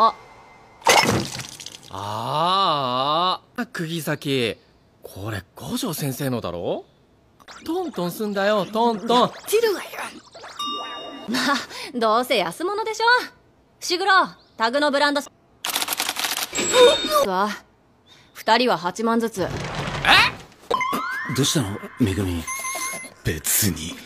あああ釘崎これ五条先生のだろトントンすんだよトントンてるわよまあどうせ安物でしょシグロタグのブランドわ2人は8万ずつえどうしたのめぐみ別に